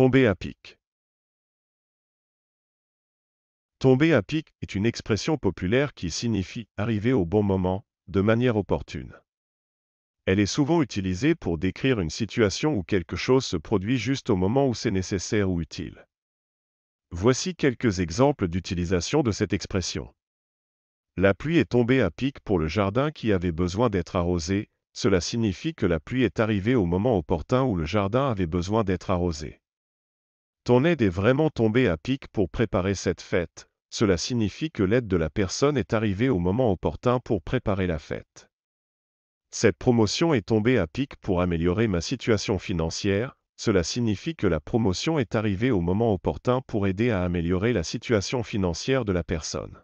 Tomber à pic. Tomber à pic est une expression populaire qui signifie arriver au bon moment, de manière opportune. Elle est souvent utilisée pour décrire une situation où quelque chose se produit juste au moment où c'est nécessaire ou utile. Voici quelques exemples d'utilisation de cette expression. La pluie est tombée à pic pour le jardin qui avait besoin d'être arrosé, cela signifie que la pluie est arrivée au moment opportun où le jardin avait besoin d'être arrosé. Ton aide est vraiment tombée à pic pour préparer cette fête. Cela signifie que l'aide de la personne est arrivée au moment opportun pour préparer la fête. Cette promotion est tombée à pic pour améliorer ma situation financière. Cela signifie que la promotion est arrivée au moment opportun pour aider à améliorer la situation financière de la personne.